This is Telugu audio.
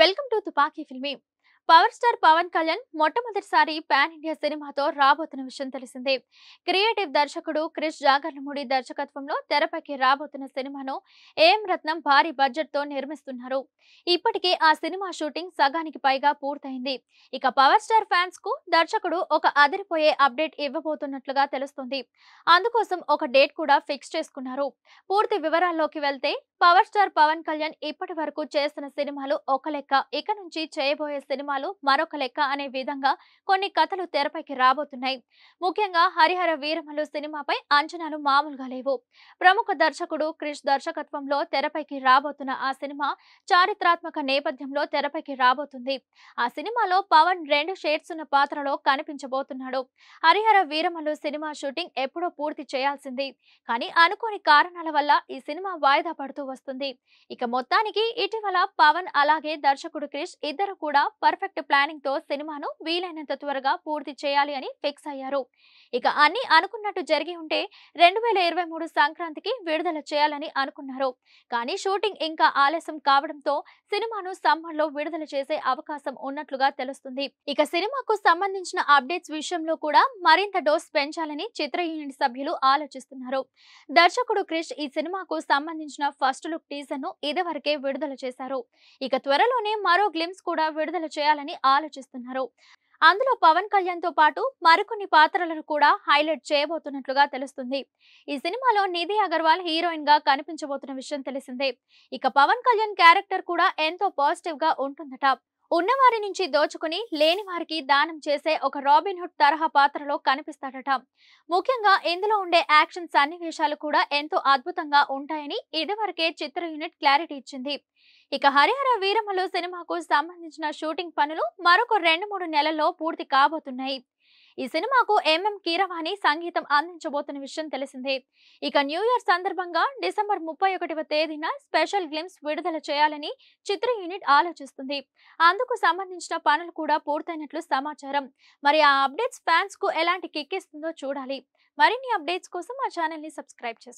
welcome to Tupaki filmy power star Pawan Kalyan మొట్టమొదటిసారి పాన్ ఇండియా సినిమాతో రాబోతున్న విషయం తెలిసిందే క్రియేటివ్ దర్శకుడు క్రిష్ జాగర్లమూడి దర్శకత్వంలో తెరపైకి రాబోతున్న సినిమాను ఏఎం రత్నం భారీ బడ్జెట్ తో నిర్మిస్తున్నారు ఇప్పటికే ఆ సినిమా షూటింగ్ సగానికి పైగా పూర్తయింది ఇక పవర్ స్టార్ ఫ్యాన్స్ కు దర్శకుడు ఒక అదిరిపోయే అప్డేట్ ఇవ్వబోతున్నట్లుగా తెలుస్తుంది అందుకోసం ఒక డేట్ కూడా ఫిక్స్ చేసుకున్నారు పూర్తి వివరాల్లోకి వెళ్తే పవర్ స్టార్ పవన్ కళ్యాణ్ ఇప్పటి వరకు చేసిన సినిమాలు ఒక లెక్క ఇక నుంచి చేయబోయే సినిమా సినిమాలు మరొక లెక్క అనే విధంగా కొన్ని కథలు తెరపైకి రాబోతున్నాయి ముఖ్యంగా హరిహర వీరమలు సినిమాపై అంచనాలు మామూలుగా లేవు ప్రముఖ దర్శకుడు క్రిష్ దర్శకత్వంలో తెరపైకి రాబోతున్న ఆ సినిమా చారిత్రాత్మక నేపథ్యంలో తెరపైకి రాబోతుంది ఆ సినిమాలో పవన్ రెండు షేడ్స్ ఉన్న పాత్రలో కనిపించబోతున్నాడు హరిహర వీరమలు సినిమా షూటింగ్ ఎప్పుడో పూర్తి చేయాల్సింది కానీ అనుకోని కారణాల వల్ల ఈ సినిమా వాయిదా పడుతూ వస్తుంది ఇక మొత్తానికి ఇటీవల పవన్ అలాగే దర్శకుడు క్రిష్ ఇద్దరు కూడా పర్ఫెక్ట్ పర్ఫెక్ట్ ప్లానింగ్ తో సినిమాను వీలైనంత త్వరగా పూర్తి చేయాలి అని ఫిక్స్ అయ్యారు ఇక అన్ని అనుకున్నట్టు జరిగి ఉంటే రెండు వేల ఇరవై మూడు సంక్రాంతికి విడుదల చేయాలని అనుకున్నారు కానీ షూటింగ్ ఇంకా ఆలస్యం కావడంతో సినిమాను సమ్మర్ లో విడుదల చేసే అవకాశం ఉన్నట్లుగా తెలుస్తుంది ఇక సినిమాకు సంబంధించిన అప్డేట్స్ విషయంలో కూడా మరింత డోస్ పెంచాలని చిత్ర యూనిట్ సభ్యులు ఆలోచిస్తున్నారు దర్శకుడు క్రిష్ ఈ సినిమాకు సంబంధించిన ఫస్ట్ లుక్ టీజర్ ను ఇదివరకే విడుదల చేశారు ఇక త్వరలోనే మరో గ్లిమ్స్ కూడా విడుదల చేయాలి చేయాలని ఆలోచిస్తున్నారు అందులో పవన్ కళ్యాణ్ తో పాటు మరికొన్ని పాత్రలను కూడా హైలైట్ చేయబోతున్నట్లుగా తెలుస్తుంది ఈ సినిమాలో నిధి అగర్వాల్ హీరోయిన్ గా కనిపించబోతున్న విషయం తెలిసిందే ఇక పవన్ కళ్యాణ్ క్యారెక్టర్ కూడా ఎంతో పాజిటివ్ గా ఉంటుందట ఉన్నవారి నుంచి దోచుకుని లేని వారికి దానం చేసే ఒక రాబిన్హుడ్ తరహా పాత్రలో కనిపిస్తాడట ముఖ్యంగా ఇందులో ఉండే యాక్షన్ సన్నివేశాలు కూడా ఎంతో అద్భుతంగా ఉంటాయని ఇదివరకే చిత్ర యూనిట్ క్లారిటీ ఇచ్చింది ఇక హరిహర వీరమలు సినిమాకు సంబంధించిన షూటింగ్ పనులు మరొక రెండు మూడు నెలల్లో పూర్తి కాబోతున్నాయి ఈ సినిమాకు ఎంఎం కీరవాణి సంగీతం అందించబోతున్న విషయం తెలిసిందే ఇక న్యూ ఇయర్ సందర్భంగా డిసెంబర్ ముప్పై ఒకటివ తేదీన స్పెషల్ గ్లిమ్స్ విడుదల చేయాలని చిత్ర యూనిట్ ఆలోచిస్తుంది అందుకు సంబంధించిన పనులు కూడా పూర్తయినట్లు సమాచారం మరి ఆ అప్డేట్స్ ఫ్యాన్స్ కు ఎలాంటి కిక్కిస్తుందో చూడాలి మరిన్ని అప్డేట్స్ కోసం మా ఛానల్ని సబ్స్క్రైబ్ చేసుకోండి